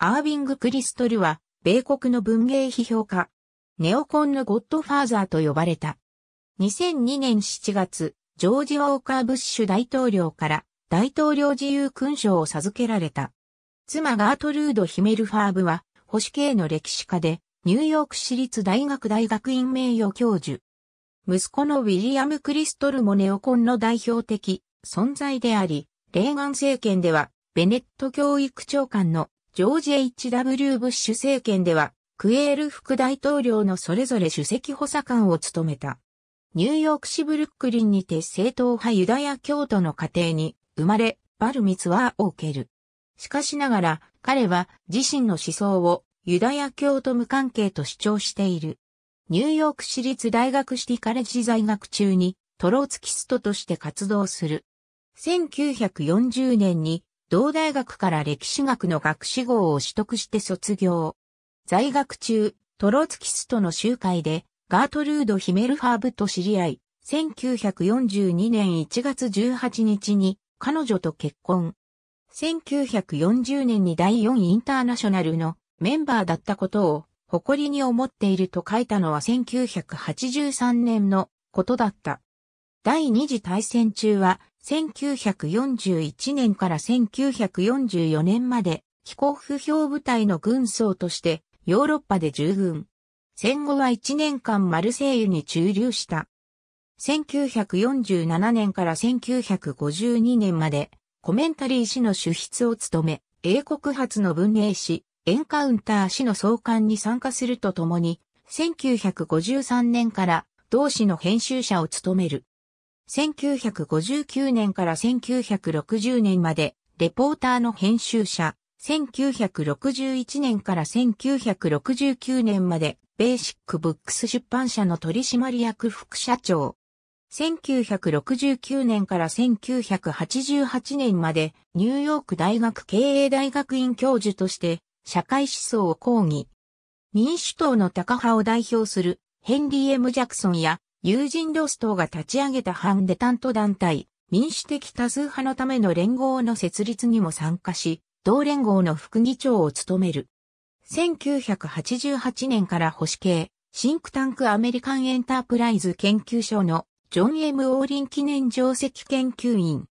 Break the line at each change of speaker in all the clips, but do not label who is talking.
アービング・クリストルは、米国の文芸批評家。ネオコンのゴッドファーザーと呼ばれた。2002年7月、ジョージ・ウォーカー・ブッシュ大統領から大統領自由勲章を授けられた。妻ガートルード・ヒメルファーブは、保守系の歴史家で、ニューヨーク市立大学大学院名誉教授。息子のウィリアム・クリストルもネオコンの代表的存在であり、レーガン政権ではベネット教育長官のジョージ・ H.W. ブッシュ政権では、クエール副大統領のそれぞれ主席補佐官を務めた。ニューヨーク市ブルックリンにて正統派ユダヤ教徒の家庭に生まれ、バルミツワーを受ける。しかしながら、彼は自身の思想をユダヤ教徒無関係と主張している。ニューヨーク市立大学シティカレッジ在学中にトローツキストとして活動する。1940年に同大学から歴史学の学士号を取得して卒業。在学中、トロツキストの集会で、ガートルード・ヒメルファーブと知り合い、1942年1月18日に彼女と結婚。1940年に第4インターナショナルのメンバーだったことを誇りに思っていると書いたのは1983年のことだった。第二次大戦中は1941年から1944年まで気候不評部隊の軍曹としてヨーロッパで従軍。戦後は1年間マルセイユに駐留した。1947年から1952年までコメンタリー誌の主筆を務め、英国発の文明誌、エンカウンター誌の創刊に参加するとともに、1953年から同誌の編集者を務める。1959年から1960年まで、レポーターの編集者、1961年から1969年まで、ベーシックブックス出版社の取締役副社長。1969年から1988年まで、ニューヨーク大学経営大学院教授として、社会思想を講義。民主党の高派を代表するヘンリー・エム・ジャクソンや友人ロストが立ち上げた反デタント団体、民主的多数派のための連合の設立にも参加し、同連合の副議長を務める。1988年から保守系、シンクタンクアメリカンエンタープライズ研究所のジョン・ M・ オーリン記念上席研究員。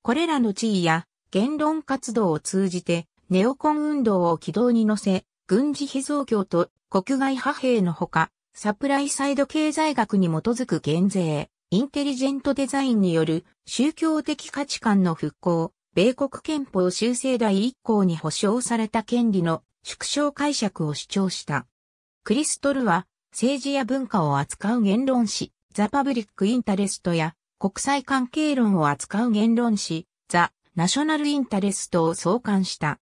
これらの地位や言論活動を通じてネオコン運動を軌道に乗せ、軍事非増強と国外派兵のほか、サプライサイド経済学に基づく減税、インテリジェントデザインによる宗教的価値観の復興、米国憲法修正第1項に保障された権利の縮小解釈を主張した。クリストルは政治や文化を扱う言論誌、ザ・パブリック・インタレストや国際関係論を扱う言論誌、ザ・ナショナル・インタレストを創刊した。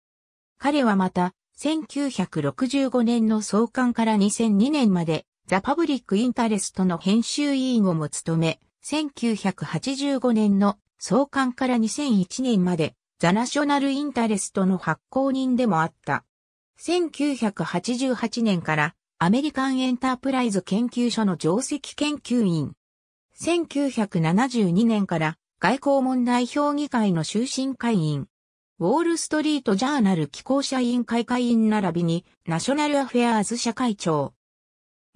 彼はまた、1965年の創刊から2002年までザ・パブリック・インタレストの編集委員をも務め、1985年の創刊から2001年までザ・ナショナル・インタレストの発行人でもあった。1988年からアメリカンエンタープライズ研究所の上席研究員。1972年から外交問題評議会の終身会員。ウォールストリートジャーナル機構社員会会員並びにナショナルアフェアーズ社会長。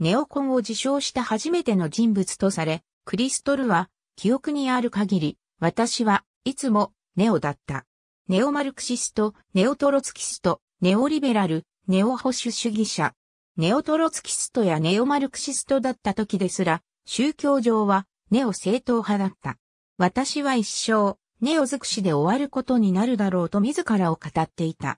ネオコンを自称した初めての人物とされ、クリストルは、記憶にある限り、私はいつもネオだった。ネオマルクシスト、ネオトロツキスト、ネオリベラル、ネオ保守主義者。ネオトロツキストやネオマルクシストだった時ですら、宗教上はネオ正当派だった。私は一生、ネオ尽くしで終わることになるだろうと自らを語っていた。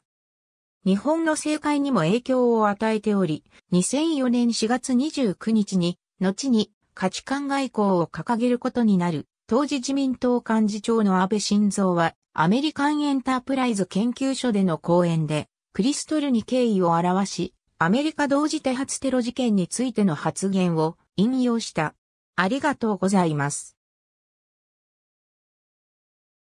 日本の政界にも影響を与えており、2004年4月29日に、後に価値観外交を掲げることになる、当時自民党幹事長の安倍晋三は、アメリカンエンタープライズ研究所での講演で、クリストルに敬意を表し、アメリカ同時多発テロ事件についての発言を引用した。ありがとうございます。